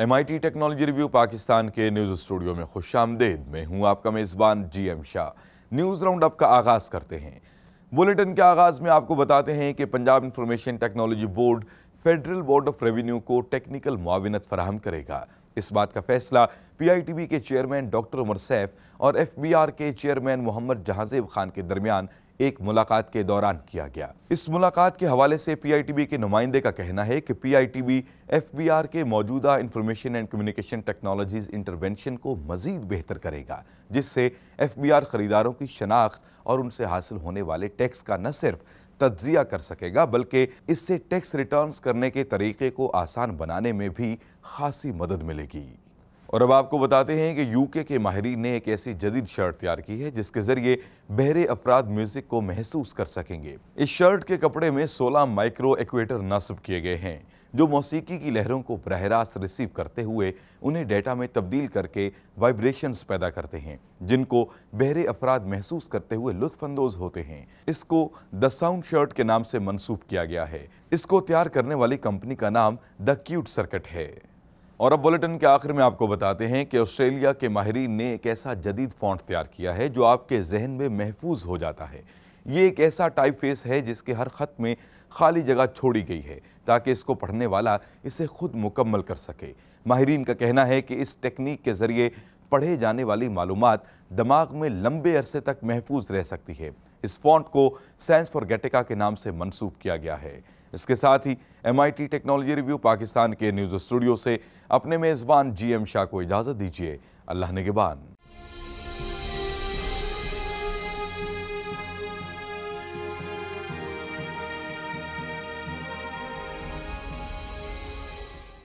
M I T technology review Pakistan کے news studio میں خوش آمدید میں ہوں آپ کا میزبان G M Shah news round up کا آغاز کرتے ہیں بلٹن کے آغاز میں آپ کو بتاتے ہیں کہ Punjab information technology board federal board of revenue کو ٹیکنیکل معاونت فراہم کرے گا اس بات کا فیصلہ پی آئی ٹی بی کے چیئرمین ڈاکٹر عمر سیف اور ایف بی آر کے چیئرمین محمد جہازیب خان کے درمیان ایک ملاقات کے دوران کیا گیا اس ملاقات کے حوالے سے پی آئی ٹی بی کے نمائندے کا کہنا ہے کہ P I T B F B R کے موجودہ information and communication technologies intervention کو مزید بہتر کرے گا جس سے ایف بی آر خریداروں کی شناخت اور ان سے حاصل ہونے والے ٹیکس کا نہ صرف تجزیہ کر سکے گا بلکہ اس سے ٹیکس ریٹرنز کرنے کے طریقے کو آسان بنانے میں بھی خاصی مدد ملے گی اور اب آپ کو بتاتے ہیں کہ یو کے ماہرین نے ایک ایسی جدید شرٹ تیار کی ہے جس کے ذریعے بہرے افراد میوزک کو محسوس کر سکیں گے اس شرٹ کے کپڑے میں سولہ مائکرو ایکویٹر نصب کیے گئے ہیں جو موسیقی کی لہروں کو پرہراس ریسیب کرتے ہوئے انہیں ڈیٹا میں تبدیل کر کے وائبریشنز پیدا کرتے ہیں جن کو بہرے افراد محسوس کرتے ہوئے لطف اندوز ہوتے ہیں اس کو دا ساؤنڈ شرٹ کے نام سے منصوب کیا گیا ہے اس کو تیار کرنے والی کمپنی کا نام دا کیوٹ سرکٹ ہے اور اب بولٹن کے آخر میں آپ کو بتاتے ہیں کہ آسٹریلیا کے ماہرین نے ایک ایسا جدید فونٹ تیار کیا ہے جو آپ کے ذہن میں محفوظ ہو جاتا ہے یہ ایک ایسا ٹائپ فیس ہے جس کے ہر خط میں خالی جگہ چھوڑی گئی ہے تاکہ اس کو پڑھنے والا اسے خود مکمل کر سکے ماہرین کا کہنا ہے کہ اس ٹیکنیک کے ذریعے پڑھے جانے والی معلومات دماغ میں لمبے عرصے تک محفوظ رہ سکتی ہے اس فونٹ کو سائنس فار گیٹیکا کے نام سے منسوب کیا گیا ہے اس کے ساتھ ہی M I T technology review Pakistan کے نیوز اسٹوڈیو سے اپنے میزبان جی ایم شاہ کو اجازت دیجیے اللہ نگبان